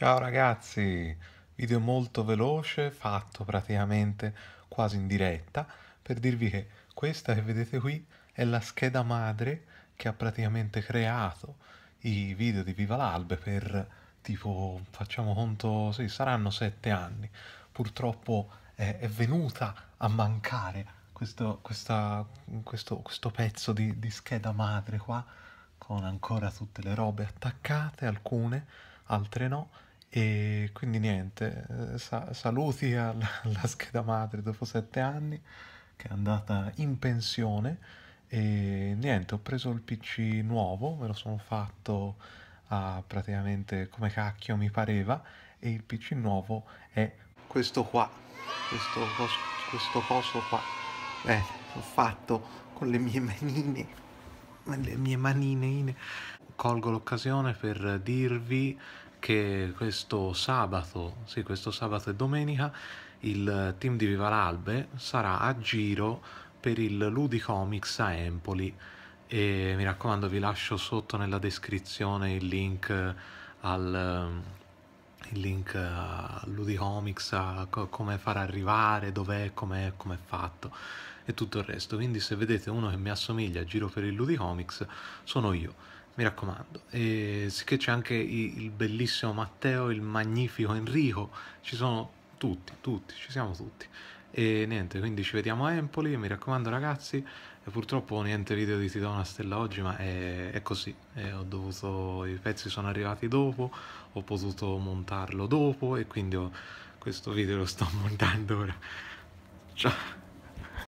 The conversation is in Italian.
Ciao ragazzi, video molto veloce, fatto praticamente quasi in diretta, per dirvi che questa che vedete qui è la scheda madre che ha praticamente creato i video di Viva l'Albe per tipo, facciamo conto, sì, saranno sette anni. Purtroppo è, è venuta a mancare questo, questa, questo, questo pezzo di, di scheda madre qua, con ancora tutte le robe attaccate, alcune, altre no e quindi niente, eh, sa- saluti alla, alla, scheda madre dopo sette anni che è andata in pensione e niente, ho preso il PC nuovo, me lo sono fatto a praticamente come cacchio mi pareva e il PC nuovo è questo qua, questo, coso, questo coso qua, beh, l'ho fatto con le mie manine, le mie manine, colgo l'occasione per dirvi che questo sabato, sì, questo sabato e domenica, il team di Vivaralbe sarà a giro per il Ludicomics a Empoli e mi raccomando vi lascio sotto nella descrizione il link al il link Ludicomics, a come far arrivare, dov'è, com'è, com'è fatto e tutto il resto. Quindi se vedete uno che mi assomiglia a giro per il Ludicomics sono io mi raccomando. E sicché c'è anche il bellissimo Matteo, il magnifico Enrico, ci sono tutti, tutti, ci siamo tutti. E niente, quindi ci vediamo a Empoli, mi raccomando ragazzi, e purtroppo niente video di Ti do una stella oggi, ma è, è così, e ho dovuto, i pezzi sono arrivati dopo, ho potuto montarlo dopo e quindi ho, questo video lo sto montando ora. Ciao!